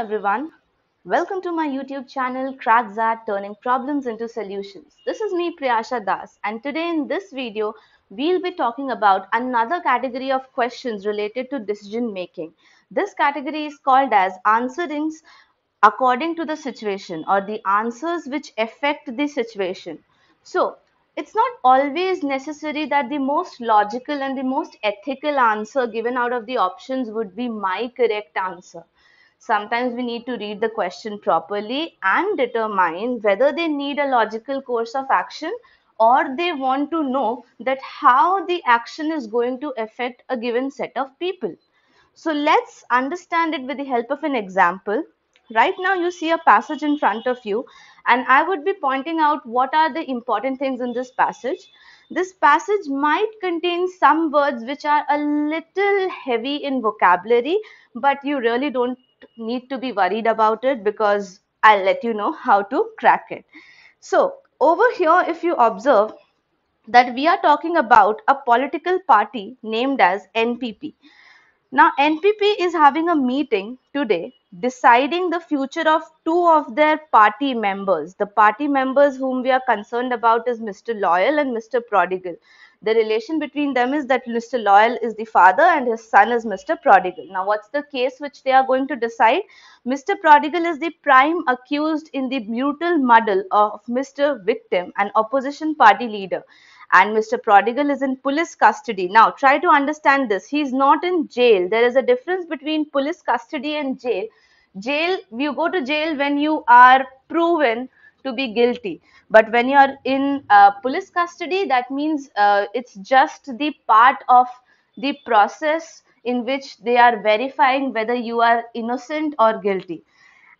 everyone. Welcome to my YouTube channel Crackzat Turning Problems into Solutions. This is me Priyasha Das and today in this video we'll be talking about another category of questions related to decision making. This category is called as answerings according to the situation or the answers which affect the situation. So it's not always necessary that the most logical and the most ethical answer given out of the options would be my correct answer. Sometimes we need to read the question properly and determine whether they need a logical course of action or they want to know that how the action is going to affect a given set of people. So let's understand it with the help of an example. Right now you see a passage in front of you and I would be pointing out what are the important things in this passage. This passage might contain some words which are a little heavy in vocabulary but you really don't need to be worried about it because I'll let you know how to crack it. So over here, if you observe that we are talking about a political party named as NPP. Now, NPP is having a meeting today deciding the future of two of their party members. The party members whom we are concerned about is Mr. Loyal and Mr. Prodigal the relation between them is that Mr. Loyal is the father and his son is Mr. Prodigal. Now, what's the case which they are going to decide? Mr. Prodigal is the prime accused in the brutal muddle of Mr. Victim, an opposition party leader. And Mr. Prodigal is in police custody. Now, try to understand this. He is not in jail. There is a difference between police custody and jail. Jail, you go to jail when you are proven to be guilty but when you're in uh, police custody that means uh, it's just the part of the process in which they are verifying whether you are innocent or guilty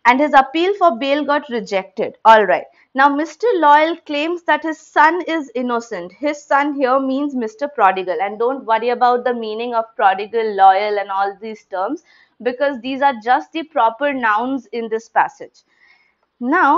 and his appeal for bail got rejected all right now mr loyal claims that his son is innocent his son here means mr prodigal and don't worry about the meaning of prodigal loyal and all these terms because these are just the proper nouns in this passage now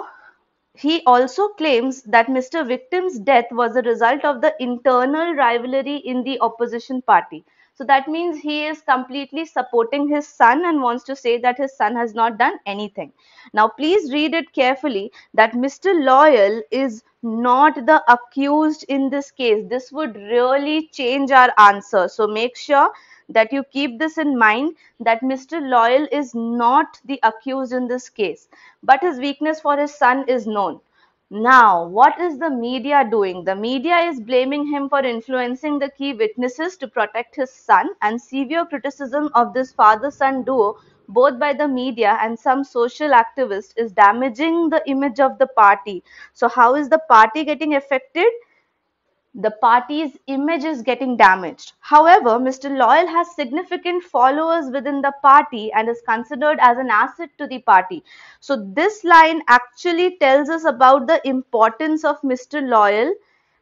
he also claims that Mr. Victim's death was a result of the internal rivalry in the opposition party. So that means he is completely supporting his son and wants to say that his son has not done anything. Now, please read it carefully that Mr. Loyal is not the accused in this case. This would really change our answer. So make sure that you keep this in mind that Mr. Loyal is not the accused in this case, but his weakness for his son is known. Now, what is the media doing? The media is blaming him for influencing the key witnesses to protect his son, and severe criticism of this father son duo, both by the media and some social activists, is damaging the image of the party. So, how is the party getting affected? the party's image is getting damaged. However, Mr. Loyal has significant followers within the party and is considered as an asset to the party. So, this line actually tells us about the importance of Mr. Loyal,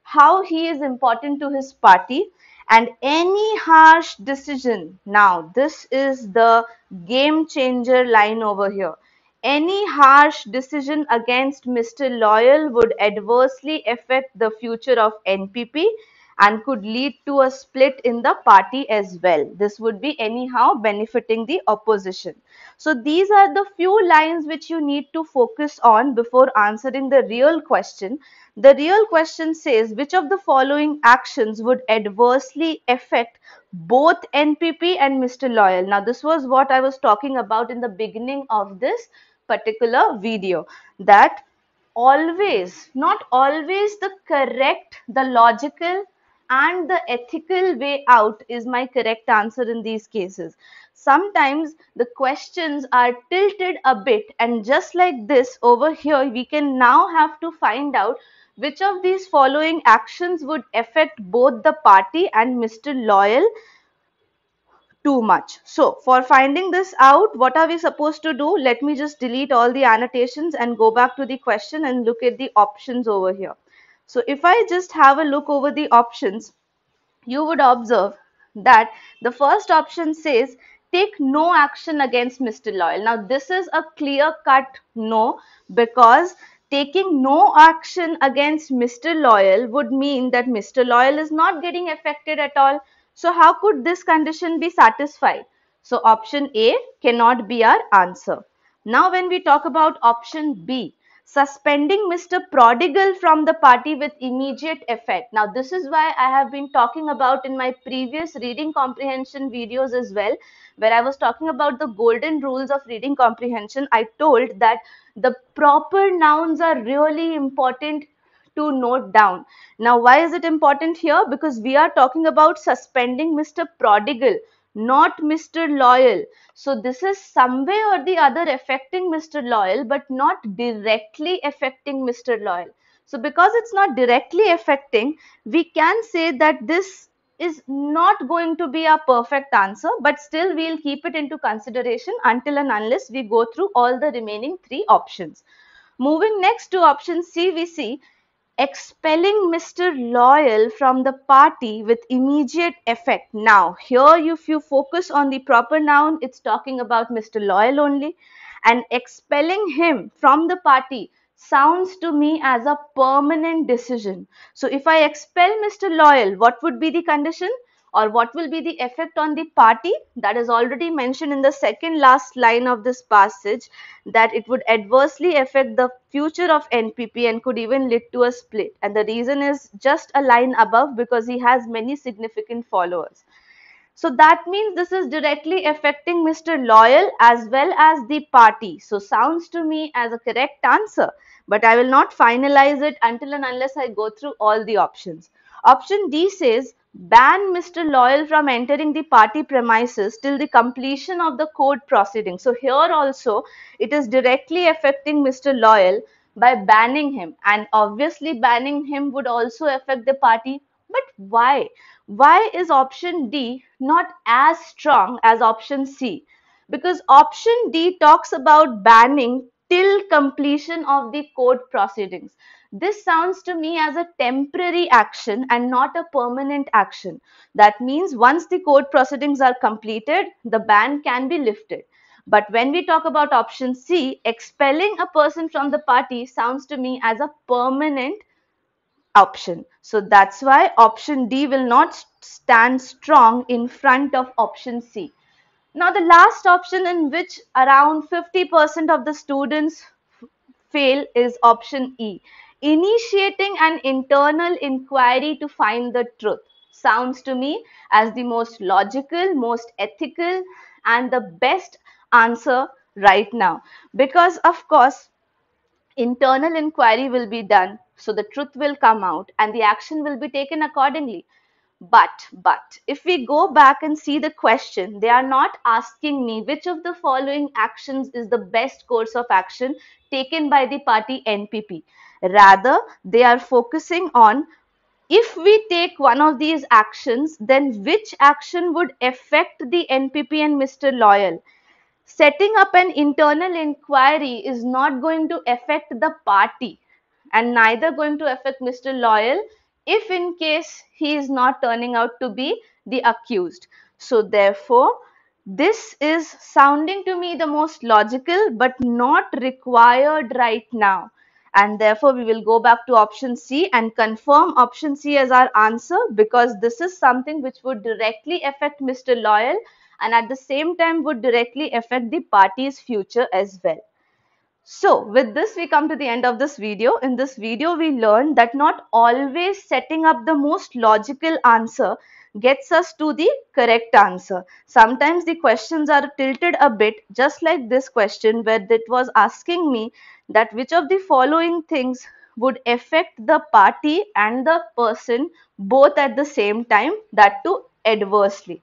how he is important to his party, and any harsh decision. Now, this is the game changer line over here. Any harsh decision against Mr. Loyal would adversely affect the future of NPP and could lead to a split in the party as well. This would be anyhow benefiting the opposition. So these are the few lines which you need to focus on before answering the real question. The real question says which of the following actions would adversely affect both NPP and Mr. Loyal. Now this was what I was talking about in the beginning of this particular video that always, not always the correct, the logical and the ethical way out is my correct answer in these cases. Sometimes the questions are tilted a bit and just like this over here, we can now have to find out which of these following actions would affect both the party and Mr. Loyal too much. So for finding this out, what are we supposed to do? Let me just delete all the annotations and go back to the question and look at the options over here. So if I just have a look over the options, you would observe that the first option says take no action against Mr. Loyal. Now this is a clear cut no because taking no action against Mr. Loyal would mean that Mr. Loyal is not getting affected at all so how could this condition be satisfied? So option A cannot be our answer. Now when we talk about option B, suspending Mr. Prodigal from the party with immediate effect. Now this is why I have been talking about in my previous reading comprehension videos as well, where I was talking about the golden rules of reading comprehension. I told that the proper nouns are really important to note down. Now, why is it important here? Because we are talking about suspending Mr. Prodigal, not Mr. Loyal. So, this is some way or the other affecting Mr. Loyal, but not directly affecting Mr. Loyal. So, because it's not directly affecting, we can say that this is not going to be a perfect answer, but still we'll keep it into consideration until and unless we go through all the remaining three options. Moving next to option C, we see expelling Mr. Loyal from the party with immediate effect. Now, here if you focus on the proper noun, it's talking about Mr. Loyal only. And expelling him from the party sounds to me as a permanent decision. So, if I expel Mr. Loyal, what would be the condition? or what will be the effect on the party that is already mentioned in the second last line of this passage that it would adversely affect the future of npp and could even lead to a split and the reason is just a line above because he has many significant followers so that means this is directly affecting Mr. Loyal as well as the party. So sounds to me as a correct answer, but I will not finalize it until and unless I go through all the options. Option D says ban Mr. Loyal from entering the party premises till the completion of the court proceeding. So here also it is directly affecting Mr. Loyal by banning him and obviously banning him would also affect the party. But why? Why is option D not as strong as option C? Because option D talks about banning till completion of the court proceedings. This sounds to me as a temporary action and not a permanent action. That means once the court proceedings are completed, the ban can be lifted. But when we talk about option C, expelling a person from the party sounds to me as a permanent option. So that's why option D will not stand strong in front of option C. Now the last option in which around 50% of the students fail is option E. Initiating an internal inquiry to find the truth sounds to me as the most logical, most ethical and the best answer right now because of course internal inquiry will be done so the truth will come out and the action will be taken accordingly. But, but, if we go back and see the question, they are not asking me which of the following actions is the best course of action taken by the party NPP. Rather, they are focusing on if we take one of these actions, then which action would affect the NPP and Mr. Loyal? Setting up an internal inquiry is not going to affect the party and neither going to affect Mr. Loyal if in case he is not turning out to be the accused. So therefore, this is sounding to me the most logical but not required right now. And therefore, we will go back to option C and confirm option C as our answer because this is something which would directly affect Mr. Loyal and at the same time would directly affect the party's future as well. So with this we come to the end of this video. In this video we learned that not always setting up the most logical answer gets us to the correct answer. Sometimes the questions are tilted a bit just like this question where it was asking me that which of the following things would affect the party and the person both at the same time that too adversely.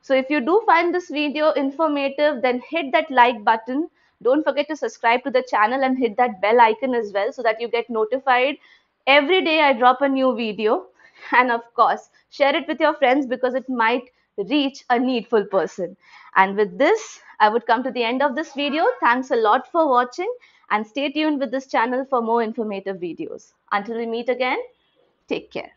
So if you do find this video informative then hit that like button don't forget to subscribe to the channel and hit that bell icon as well so that you get notified every day I drop a new video. And of course, share it with your friends because it might reach a needful person. And with this, I would come to the end of this video. Thanks a lot for watching and stay tuned with this channel for more informative videos. Until we meet again, take care.